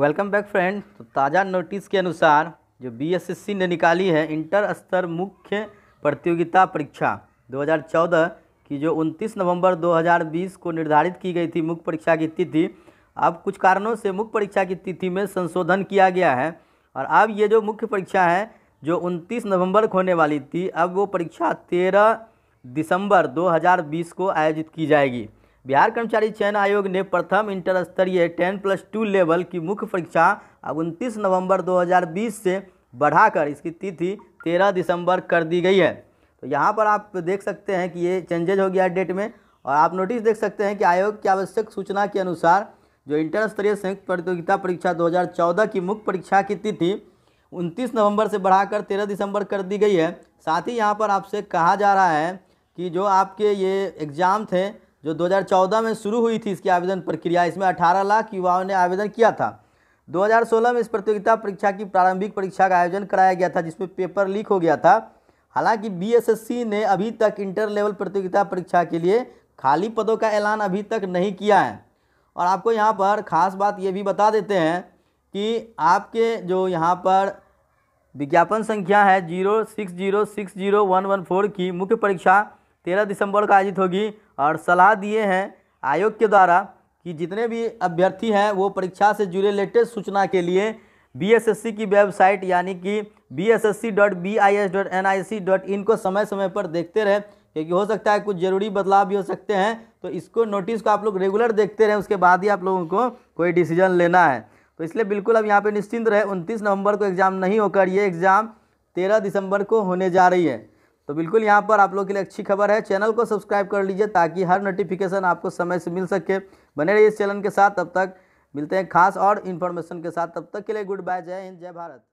welcome back friend तो ताज़ा notice के अनुसार जो बीएसएससी ने निकाली है इंटर स्तर मुख्य प्रतियोगिता परीक्षा 2014 की जो 29 नवंबर 2020 को निर्धारित की गई थी मुख्य परीक्षा की तिथि अब कुछ कारणों से मुख्य परीक्षा की तिथि में संशोधन किया गया है और अब ये जो मुख्य परीक्षा है जो 29 नवंबर को होने वाली थी अब वो परीक्षा 13 दिसंबर 2020 को आयोजित की जाएगी बिहार कर्मचारी चयन आयोग ने प्रथम इंटर स्तरीय टेन प्लस टू लेवल की मुख्य परीक्षा अब उनतीस नवंबर 2020 से बढ़ाकर इसकी तिथि 13 दिसंबर कर दी गई है तो यहाँ पर आप देख सकते हैं कि ये चेंजेज हो गया डेट में और आप नोटिस देख सकते हैं कि आयोग की आवश्यक सूचना के अनुसार जो इंटर स्तरीय संयुक्त प्रतियोगिता परीक्षा दो की मुख्य परीक्षा की तिथि उनतीस नवंबर से बढ़ाकर तेरह दिसंबर कर दी गई है साथ ही यहाँ पर आपसे कहा जा रहा है कि जो आपके ये एग्ज़ाम थे जो 2014 में शुरू हुई थी इसकी आवेदन प्रक्रिया इसमें 18 लाख युवाओं ने आवेदन किया था 2016 में इस प्रतियोगिता परीक्षा की प्रारंभिक परीक्षा का आयोजन कराया गया था जिसमें पेपर लीक हो गया था हालांकि बी ने अभी तक इंटर लेवल प्रतियोगिता परीक्षा के लिए खाली पदों का ऐलान अभी तक नहीं किया है और आपको यहाँ पर ख़ास बात ये भी बता देते हैं कि आपके जो यहाँ पर विज्ञापन संख्या है zero six zero six zero one one four की मुख्य परीक्षा तेरह दिसंबर को आयोजित होगी और सलाह दिए हैं आयोग के द्वारा कि जितने भी अभ्यर्थी हैं वो परीक्षा से जुड़े लेटेस्ट सूचना के लिए बी की वेबसाइट यानी कि B S S C dot B I S dot N I C dot in को समय समय पर देखते रहें क्योंकि हो सकता है कुछ ज़रूरी बदलाव भी हो सकते हैं तो इसको नोटिस को आप लोग रेगुलर देखते रहें उसके बाद ही आप लोगों को कोई डिसीजन लेना है तो इसलिए बिल्कुल अब यहाँ पे निश्चिंत रहे 29 नवंबर को एग्ज़ाम नहीं होकर ये एग्ज़ाम 13 दिसंबर को होने जा रही है तो बिल्कुल यहाँ पर आप लोग के लिए अच्छी खबर है चैनल को सब्सक्राइब कर लीजिए ताकि हर नोटिफिकेशन आपको समय से मिल सके बने रहिए इस चैनल के साथ तब तक मिलते हैं खास और इन्फॉर्मेशन के साथ तब तक के लिए गुड बाय जय हिंद जय भारत